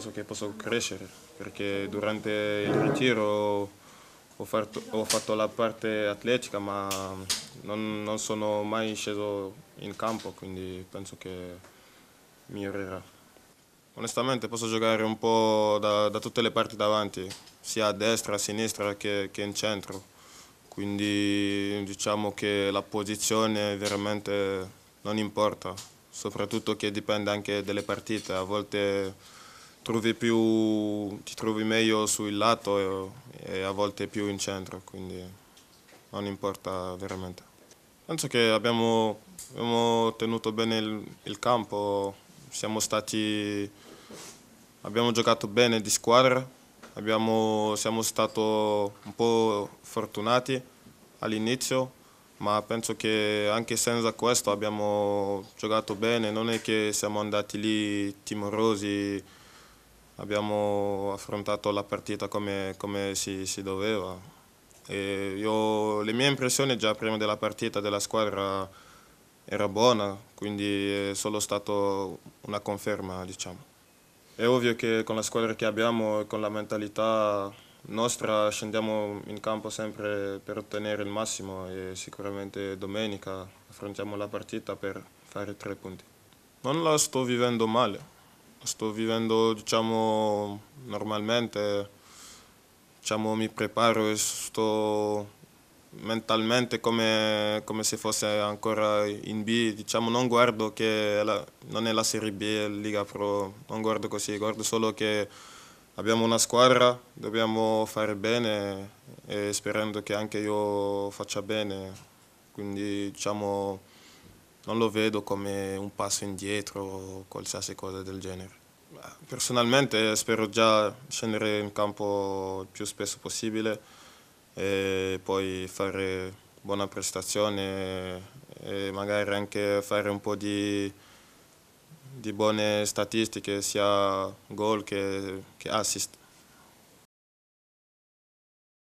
penso che posso crescere, perché durante il ritiro ho fatto, ho fatto la parte atletica, ma non, non, sono mai sceso in campo, quindi penso che migliorerà. Onestamente posso giocare un po' da, da tutte le parti davanti, sia a destra, a sinistra che, che in centro quindi diciamo che la posizione veramente non importa, soprattutto che dipende anche dalle partite, a volte trovi più, ti trovi meglio sul lato e, e, a volte più in centro, quindi non importa veramente. Penso che abbiamo, abbiamo tenuto bene il, il campo, stati, abbiamo giocato bene di squadra, abbiamo, siamo stati un po' fortunati all'inizio, ma penso che anche senza questo abbiamo giocato bene, non è che siamo andati lì timorosi abbiamo affrontato la partita come, come si, si, doveva. Io, le mie impressioni già prima della partita della squadra era buona, quindi è solo stata una conferma. Diciamo. È ovvio che con la squadra che abbiamo e con la mentalità nostra scendiamo in campo sempre per ottenere il massimo e sicuramente domenica affrontiamo la partita per fare tre punti. Non la sto vivendo male, sto vivendo diciamo, normalmente, diciamo, mi preparo e sto mentalmente come, come, se fosse ancora in B, diciamo non guardo che la, non è la Serie B, è Liga Pro, non guardo così, guardo solo che abbiamo una squadra, dobbiamo fare bene e sperando che anche io faccia bene, quindi diciamo non lo vedo come un passo indietro o qualsiasi cosa del genere. Personalmente spero già scendere in campo il più spesso possibile e poi fare buona prestazione e magari anche fare un po' di, di buone statistiche sia gol che, che assist.